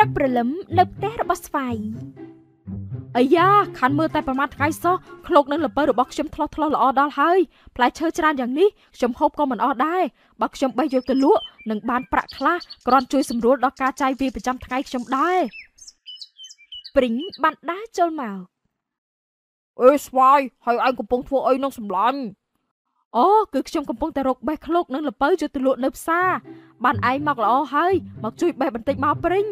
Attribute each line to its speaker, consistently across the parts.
Speaker 1: ព្រឹកព្រលឹមនៅផ្ទះរបស់ស្វាយអាយ៉ាខានមើលតែប្រមាថថ្ងៃសោះឃ្លោកនឹងលពៅរបស់ខ្ញុំធ្លោះធ្លោះល្អដល់ហើយផ្លែឈើច្រើនយ៉ាងនេះខ្ញុំហូបក៏មិនអស់ដែរបើខ្ញុំបេះយកទៅលក់នឹងបានប្រាក់ខ្លះគ្រាន់ជួយសម្រួលដល់ការចាយវាយប្រចាំថ្ងៃខ្ញុំដែរព្រីងបានដើរចូលមកអេស្វាយហើយឯងកំពុងធ្វើអីនឹងសម្លាញ់អូគឺខ្ញុំកំពុងតែរកបេះឃ្លោកនឹងលពៅយកទៅលក់នៅផ្សារបានឯងមកល្អហើយមកជួយបេះបន្តិចមកព្រីង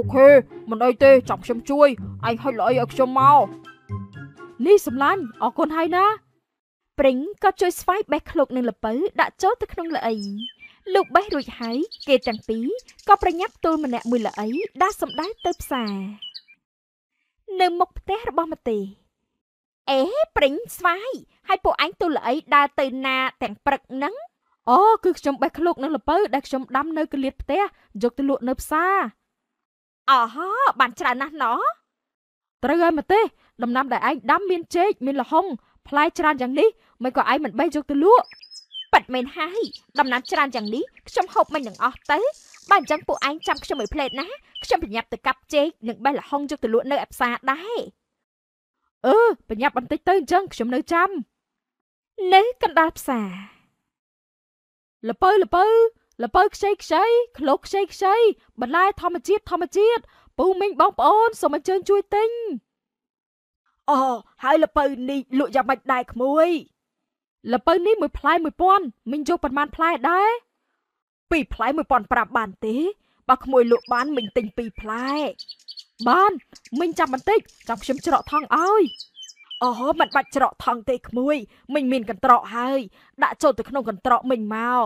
Speaker 1: អូខេមិនអីទេចាំខ្ញុំជួយឯងហុចល្អីឲ្យខ្ញុំមកលីសំឡាញ់អរគុណហើយណា ព្រិងក៏ជួយស្វាយបេះឃ្លោកនឹងលពៅដាក់ចូលទៅក្នុងល្អីលោកបេះរួចហើយគេទាំងពីរក៏ប្រញាប់ទល់ម្នាក់មួយល្អីដាក់សម្ដៅទៅផ្សារនៅមុខផ្ទះរបស់មទេអេព្រិញស្វាយហើយពួកអញទូលអីដើរទៅណាទាំងព្រឹកហ្នឹងអូគឺខ្ញុំបេះឃ្លោកនៅលពៅដែលខ្ញុំដាំនៅកលៀតផ្ទះយកទៅលក់នៅផ្សារអោះបានច្រើនណាស់ណោះត្រូវហើយមកទេដំណាំដែលឯងដាំមានចេក មាន លហុងផ្លែច្រើនយ៉ាងនេះមិនក៏ឯងមិនបីយកទៅលក់ប៉ិតមែនហើយដំណាំច្រើនយ៉ាងនេះខ្ញុំហូបមិននឹងអស់ទេបើអញ្ចឹងពួកឯងចាំខ្ញុំមួយផ្លេតណាខ្ញុំប្រញាប់ទៅកាប់ចេកនិងបេះលហុងយកទៅលក់នៅឯផ្សារដែរអឺប្រញាប់បន្តិចទៅអញ្ចឹងខ្ញុំនៅចាំនៅកណ្ដាលផ្សារលពើលពើលពៅខ្ចីខ្ចីឃ្លោកខ្ចីខ្ចីបន្លែធម្មជាតិធម្មជាតិពូមីងបងប្អូនសូមអញ្ជើញជួយទិញអូហើយលពៅនេះលក់យ៉ាងម៉េចដែរក្មួយ លពៅនេះមួយផ្លែ1000មីងយកប៉ុន្មានផ្លែដែរពីរផ្លែ1005បានទេបើក្មួយលក់បានមីងទិញពីរផ្លែ បានមីងចាំបន្តិចចាំខ្ញុំច្រកថងឲ្យអូមិនបាច់ច្រកថងទេក្មួយ មិញមានកន្ត្រកហើយដាក់ចូលទៅក្នុងកន្ត្រកមិញមក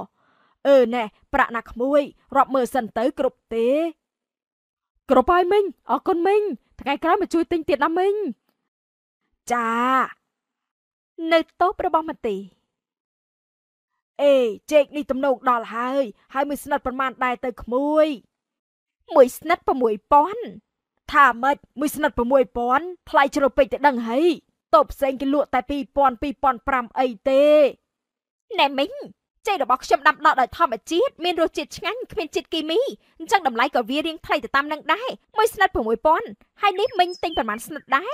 Speaker 1: អឺណែប្រាក់ណាក្មួយរាប់មើលសិនទៅគ្រប់ទេគ្រប់ហើយមីងអរគុណមីងថ្ងៃក្រោយមកជួយទិញទៀតណាមីងចា នៅតូបរបស់មតិអេចេកនេះទំនោកដល់ហើយហើយមួយស្និតប្រមាណដែរទៅក្មួយមួយស្និត6000ថាម៉េចមួយស្និត6000ថ្លៃជ្រុលពេកទៅដឹងហីតូបផ្សេងគេលក់ តែ2000 2500អីទេណែមីងចេរបស់ខ្ញុំដាំដុះដោយធម្មជាតិមានរសជាតិឆ្ងាញ់គ្មានជាតិគីមីអញ្ចឹងតម្លៃក៏វារៀងថ្លៃទៅតាមនឹងដែរមួយស្និត6000ហើយនេះមិញទិញប្រហែលស្និតដែរ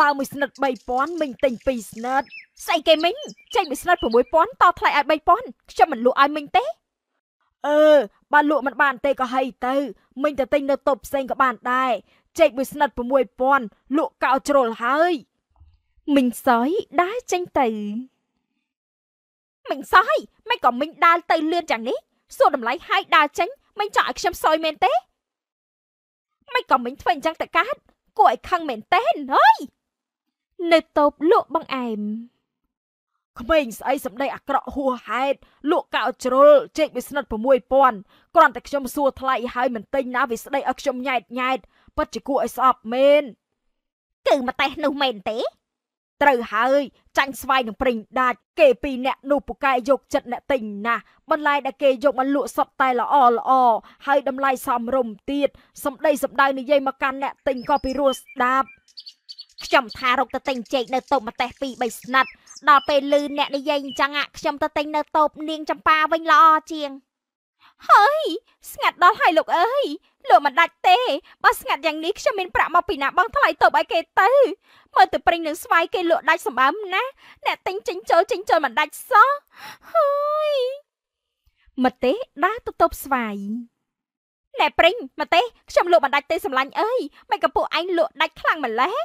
Speaker 1: បើមួយស្និត3000មិញទិញ2ស្និតស្អីគេមិញចេញមួយស្និត6000តថ្លៃឲ្យ3000ខ្ញុំមិនលក់ឲ្យមិញទេអឺបើលក់មិនបានទេក៏ហីទៅមិញទៅទិញនៅតូបផ្សេងក៏បានដែរចេកមួយស្និត6000លក់កោជ្រុលហើយមិញសយដើរចេញទៅមិញសោះហើយមិនក៏មិញដើរទៅលឿនយ៉ាងនេះសួរតម្លៃហើយដើរចេញមិញចង់ឲ្យខ្ញុំសយមែនទេមិនក៏មិញធ្វើអញ្ចឹងតកើតគួរឲ្យខឹងមែនទេអើយនៅតូបលក់បងអែមក្មេងស្អីសម្ដីអាក្រក់ហួហេតុលក់កោជ្រុលចេកវាស្និត6000គ្រាន់តែខ្ញុំសួរថ្លៃហើយមិនទិញណាវាស្ដីឲ្យខ្ញុំញ៉ែតញ៉ែតពិតជាគួរឲ្យស្អប់មែនគឺមកតេះនោះមែនទេត្រូវហើយ ចាញ់ស្វាយនឹងព្រិញដាច់គេពីរអ្នកនោះពូកែយកចិត្តអ្នកទិញណាស់បន្លែដែលគេយកមកលក់សុទ្ធតែល្អល្អហើយតម្លៃសមរម្យទៀតសម្ដីសម្ដៅនិយាយមកកាន់អ្នកទិញក៏ពីរស់ស្ដាប់ខ្ញុំថារកទៅទិញចេកនៅតូបម្ទេសពីរបីស្នាត់ដល់ពេលលឺអ្នកនិយាយអញ្ចឹងខ្ញុំទៅទិញនៅតូបនាងចម្ប៉ាវិញល្អជាងហើយ ស្ងាត់ដល់ហើយលោកអើយលោកមិនដាច់ទេបើស្ងាត់យ៉ាងនេះខ្ញុំមានប្រាក់មកពីណាបង់ថ្លៃទៅឲ្យគេទៅមើលទៅព្រិញនឹងស្វាយគេលក់ដាច់សម្បើមណាអ្នកទិញចិញ្ចោលចិញ្ចោលមិនដាច់សោះហើយមកទេដាស់ទៅតបស្វាយអ្នកព្រិញមកទេខ្ញុំលក់មិនដាច់ទេសម្លាញ់អើយមិនកំពុះឯងលក់ដាច់ខ្លាំងម្ល៉េះ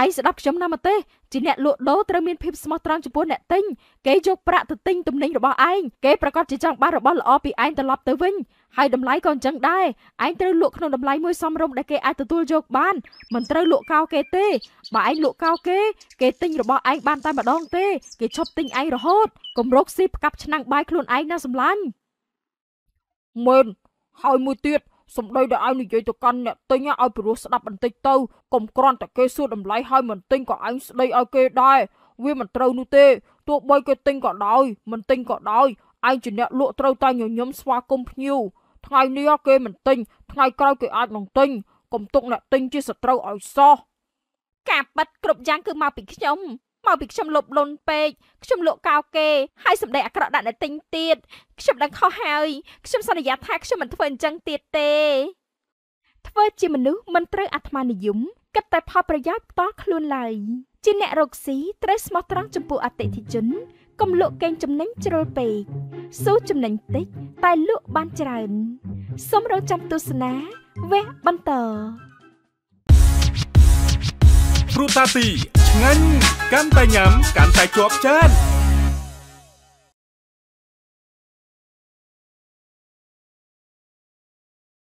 Speaker 1: ឯងស្ដាប់ខ្ញុំណាមកទេជាអ្នកលក់ដូរត្រូវមានភាពស្មោះត្រង់ចំពោះអ្នកទិញគេយកប្រាក់ទៅទិញទំនិញរបស់ឯងគេប្រកាសជាចង់បានរបស់ល្អពីឯងត្រឡប់ទៅវិញហើយតម្លៃក៏អញ្ចឹងដែរឯងត្រូវលក់ក្នុងតម្លៃមួយសមរម្យដែលគេអាចទទួលយកបានមិនត្រូវលក់កោគេទេបើឯងលក់កោគេគេទិញរបស់ឯងបានតែម្ដងទេ គេឈប់ទិញឯងរហូតគំរកស៊ីផ្កាប់ឆ្នាំងបាយខ្លួនឯងណាសម្លាញ់មើលហើយមួយទៀតសំដីដែលឯងនិយាយទៅកាន់អ្នកទិញឲ្យព្រោះស្ដាប់បន្តិចទៅកុំគ្រាន់តែគេសួរតម្លៃឲ្យមិនទិញក៏ឯងស្ដីឲ្យគេដែរវាមិនត្រូវនោះទេទោះបីគេទិញក៏ដោយមិនទិញក៏ដោយឯងជាអ្នកលក់ត្រូវតែញញឹមស្វាគមន៍ភ្ញៀវថ្ងៃនេះគេមិនទិញថ្ងៃក្រោយគេអាចនឹងទិញកុំទុកអ្នកទិញជាសត្រូវឲ្យសោះការប៉ັດគ្រប់យ៉ាងគឺមកពីខ្ញុំមកពីខ្ញុំលប់លុនពេកខ្ញុំលក់កោគេហើយសម្ដីអាក្រក់ដាក់អ្នកទិញទៀតខ្ញុំដឹងខុសហើយខ្ញុំសន្យាថាខ្ញុំមិនធ្វើអញ្ចឹងទៀតទេធ្វើជាមនុស្សមិនត្រូវអាត្មានិយមគិតតែផលប្រយោជន៍ផ្ទាល់ខ្លួនឡើយជាអ្នករកស៊ីត្រូវស្មោះត្រង់ចំពោះអតិថិជនកុំលក់កេងចំណេញជ្រុលពេកសូចំណេញតិចតែលក់បានច្រើនសូមរងចាំទស្សនាវេះបន្តព្រោះតាទី ngân cam tay nhắm cắn tay chuột chân